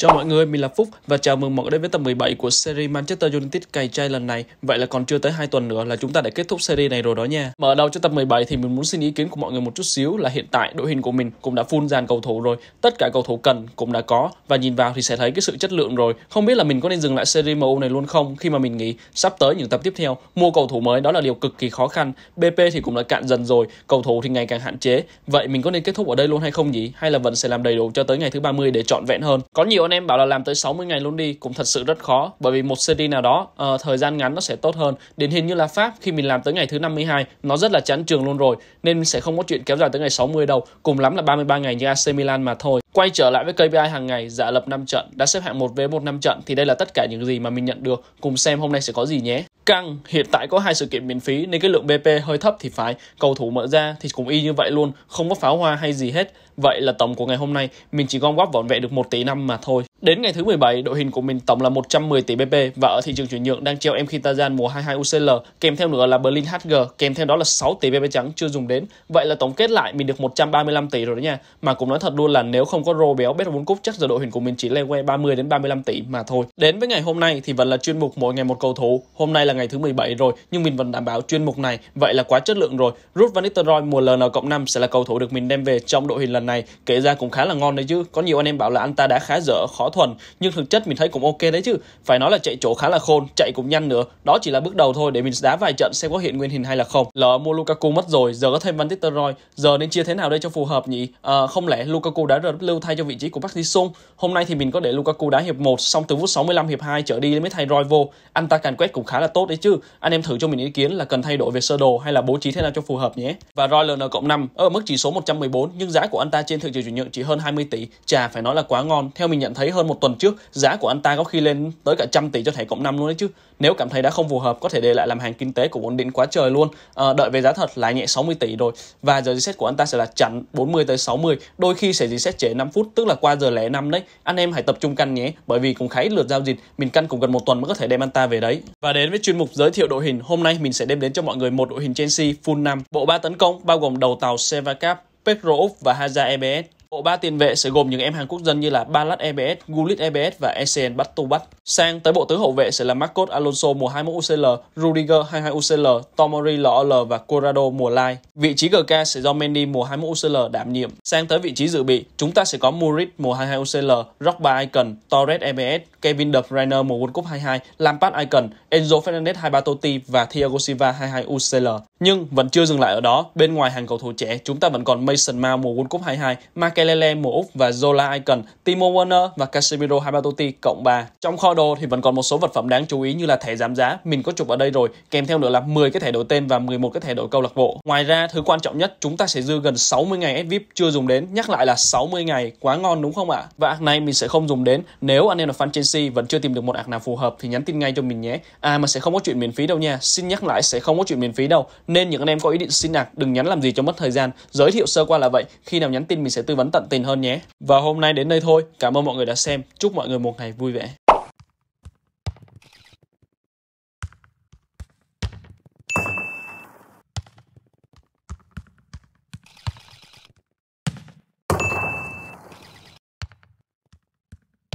Chào mọi người, mình là Phúc và chào mừng mọi người đến với tập 17 của series Manchester United cày chay lần này. Vậy là còn chưa tới 2 tuần nữa là chúng ta đã kết thúc series này rồi đó nha. Mở đầu cho tập 17 thì mình muốn xin ý kiến của mọi người một chút xíu là hiện tại đội hình của mình cũng đã full dàn cầu thủ rồi, tất cả cầu thủ cần cũng đã có và nhìn vào thì sẽ thấy cái sự chất lượng rồi. Không biết là mình có nên dừng lại series MU này luôn không khi mà mình nghĩ sắp tới những tập tiếp theo mua cầu thủ mới đó là điều cực kỳ khó khăn. BP thì cũng đã cạn dần rồi, cầu thủ thì ngày càng hạn chế. Vậy mình có nên kết thúc ở đây luôn hay không nhỉ? Hay là vẫn sẽ làm đầy đủ cho tới ngày thứ 30 để trọn vẹn hơn? Có nhiều anh em bảo là làm tới 60 ngày luôn đi cũng thật sự rất khó bởi vì một series nào đó uh, thời gian ngắn nó sẽ tốt hơn điển hình như là Pháp khi mình làm tới ngày thứ 52 nó rất là chán trường luôn rồi nên sẽ không có chuyện kéo dài tới ngày 60 đâu cùng lắm là 33 ngày như AC Milan mà thôi Quay trở lại với KPI hàng ngày, giả lập 5 trận, đã xếp hạng 1 với 1 5 trận thì đây là tất cả những gì mà mình nhận được. Cùng xem hôm nay sẽ có gì nhé. Căng, hiện tại có hai sự kiện miễn phí nên cái lượng BP hơi thấp thì phải, cầu thủ mở ra thì cũng y như vậy luôn, không có pháo hoa hay gì hết. Vậy là tổng của ngày hôm nay, mình chỉ gom góp vỏn vẹn được 1 tỷ năm mà thôi. Đến ngày thứ 17, đội hình của mình tổng là 110 tỷ BP và ở thị trường chuyển nhượng đang treo em Mkhitaryan mùa 22 UCL, kèm theo nữa là Berlin HG, kèm theo đó là 6 tỷ BP trắng chưa dùng đến. Vậy là tổng kết lại mình được 135 tỷ rồi đó nha. Mà cũng nói thật luôn là nếu không có rô béo bet vốn cúp chắc giờ đội hình của mình chỉ leo que 30 đến 35 tỷ mà thôi. Đến với ngày hôm nay thì vẫn là chuyên mục mỗi ngày một cầu thủ. Hôm nay là ngày thứ 17 rồi nhưng mình vẫn đảm bảo chuyên mục này, vậy là quá chất lượng rồi. Ruud van Nistelrooy mùa LN cộng 5 sẽ là cầu thủ được mình đem về trong đội hình lần này. Kể ra cũng khá là ngon đấy chứ. Có nhiều anh em bảo là anh ta đã khá dở, khó thuần nhưng thực chất mình thấy cũng ok đấy chứ phải nói là chạy chỗ khá là khôn chạy cũng nhanh nữa đó chỉ là bước đầu thôi để mình đá vài trận xem có hiện nguyên hình hay là không lỡ mua Lukaku mất rồi giờ có thêm Van Nistelrooy giờ nên chia thế nào đây cho phù hợp nhỉ à, không lẽ Lukaku đã lưu thay cho vị trí của Park Ji Sung hôm nay thì mình có để Lukaku đá hiệp 1 xong từ phút 65 hiệp 2 trở đi mới thay Roy vô anh ta càn quét cũng khá là tốt đấy chứ anh em thử cho mình ý kiến là cần thay đổi về sơ đồ hay là bố trí thế nào cho phù hợp nhé và Roy LN cộng 5 ở ờ, mức chỉ số 114 nhưng giá của anh ta trên thị trường chuyển nhượng chỉ hơn 20 tỷ chà phải nói là quá ngon theo mình nhận thấy hơn một tuần trước, giá của anh ta có khi lên tới cả trăm tỷ cho thẻ cộng 5 luôn đấy chứ. Nếu cảm thấy đã không phù hợp có thể để lại làm hàng kinh tế của ổn định quá trời luôn. À, đợi về giá thật là nhẹ 60 tỷ rồi và giờ reset của anh ta sẽ là chặn 40 tới 60, đôi khi sẽ reset trễ 5 phút tức là qua giờ lẻ năm đấy. Anh em hãy tập trung căn nhé, bởi vì cùng khái lượt giao dịch mình căn cũng gần một tuần mới có thể đem anh ta về đấy. Và đến với chuyên mục giới thiệu đội hình, hôm nay mình sẽ đem đến cho mọi người một đội hình Chelsea full 5, bộ ba tấn công bao gồm đầu tàu Sevacap, Pedro và Hazard EBS Bộ ba tiền vệ sẽ gồm những em hàng quốc dân như là Balat EBS, Gullit EBS và Essien Batubat. Sang tới bộ tứ hậu vệ sẽ là Marcos Alonso mùa 21 UCL, Rudiger 22 UCL, Tomori LOL và Corrado mùa Lai. Vị trí GK sẽ do Mendy mùa 21 UCL đảm nhiệm. Sang tới vị trí dự bị, chúng ta sẽ có Muric mùa 22 UCL, Rockba Icon, Torres EBS, Kevin De Bruyne mùa World Cup 22, Lampard Icon, Enzo Fernandez 23 Totti và Thiago Silva 22 UCL. Nhưng vẫn chưa dừng lại ở đó, bên ngoài hàng cầu thủ trẻ chúng ta vẫn còn Mason Mount mùa World Cup 22, Mark Makelele mùa Úc và Zola Icon, Timo Werner và Casemiro Habatotti cộng 3. Trong kho đồ thì vẫn còn một số vật phẩm đáng chú ý như là thẻ giảm giá, mình có chụp ở đây rồi, kèm theo nữa là 10 cái thẻ đổi tên và 11 cái thẻ đổi câu lạc bộ. Ngoài ra, thứ quan trọng nhất chúng ta sẽ dư gần 60 ngày ad chưa dùng đến, nhắc lại là 60 ngày, quá ngon đúng không ạ? Và ạc này mình sẽ không dùng đến, nếu anh em là fan Chelsea vẫn chưa tìm được một ạc nào phù hợp thì nhắn tin ngay cho mình nhé. À mà sẽ không có chuyện miễn phí đâu nha, xin nhắc lại sẽ không có chuyện miễn phí đâu, nên những anh em có ý định xin ạc đừng nhắn làm gì cho mất thời gian. Giới thiệu sơ qua là vậy, khi nào nhắn tin mình sẽ tư vấn nắm tận tình hơn nhé. Và hôm nay đến đây thôi. Cảm ơn mọi người đã xem. Chúc mọi người một ngày vui vẻ.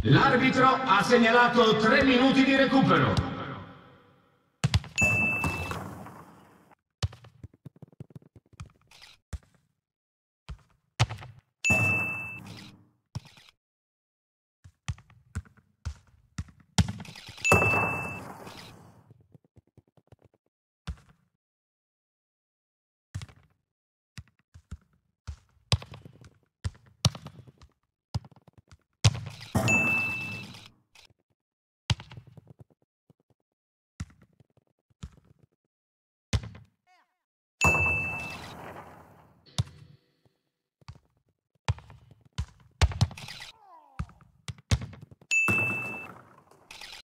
L'arbitro ha segnalato 3 minuti di recupero.